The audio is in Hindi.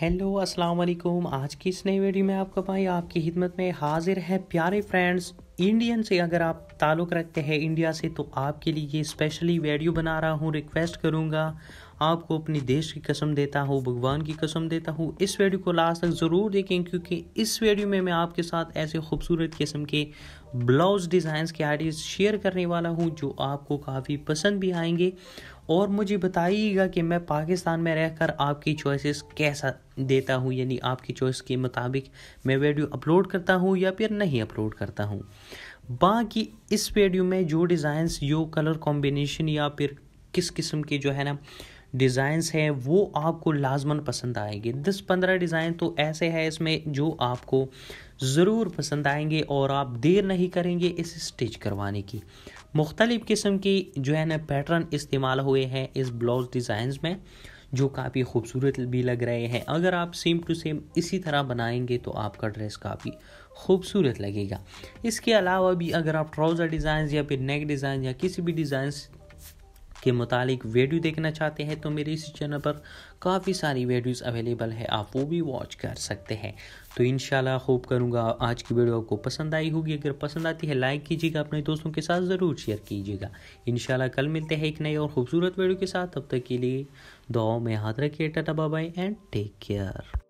हेलो अस्सलाम वालेकुम आज की इस नई वीडियो में आपका भाई आपकी खिदमत में हाजिर है प्यारे फ्रेंड्स इंडियन से अगर आप ताल्लुक़ रखते हैं इंडिया से तो आपके लिए स्पेशली वीडियो बना रहा हूँ रिक्वेस्ट करूँगा आपको अपनी देश की कसम देता हूँ भगवान की कसम देता हूँ इस वीडियो को लास्ट तक ज़रूर देखें क्योंकि इस वीडियो में मैं आपके साथ ऐसे खूबसूरत किस्म के ब्लाउज डिज़ाइंस के आइडियाज़ शेयर करने वाला हूँ जो आपको काफ़ी पसंद भी आएंगे और मुझे बताइएगा कि मैं पाकिस्तान में रहकर आपकी चॉइसेस कैसा देता हूँ यानी आपकी चॉइस के मुताबिक मैं वीडियो अपलोड करता हूँ या फिर नहीं अपलोड करता हूँ बाकी इस वीडियो में जो डिज़ाइंस जो कलर कॉम्बिनेशन या फिर किस किस्म के जो है ना डिज़ाइंस हैं वो आपको लाजमन पसंद आएंगे दस पंद्रह डिज़ाइन तो ऐसे हैं इसमें जो आपको ज़रूर पसंद आएंगे और आप देर नहीं करेंगे इस स्टिच करवाने की मुख्तलिफ़ किस्म की जो है ना पैटर्न इस्तेमाल हुए हैं इस ब्लाउज़ डिज़ाइंस में जो काफ़ी खूबसूरत भी लग रहे हैं अगर आप सेम टू सेम इसी तरह बनाएंगे तो आपका ड्रेस काफ़ी खूबसूरत लगेगा इसके अलावा भी अगर आप ट्राउज़र डिज़ाइन या फिर नेक डिज़ाइन या किसी भी डिज़ाइन के मुतालिक वीडियो देखना चाहते हैं तो मेरे इस चैनल पर काफ़ी सारी वीडियोस अवेलेबल है आप वो भी वॉच कर सकते हैं तो इन होप करूँगा आज की वीडियो आपको पसंद आई होगी अगर पसंद आती है लाइक कीजिएगा अपने दोस्तों के साथ ज़रूर शेयर कीजिएगा इन कल मिलते हैं एक नए और खूबसूरत वीडियो के साथ तब तक के लिए दो में हाथ रखिए ta-ta bye bye and take care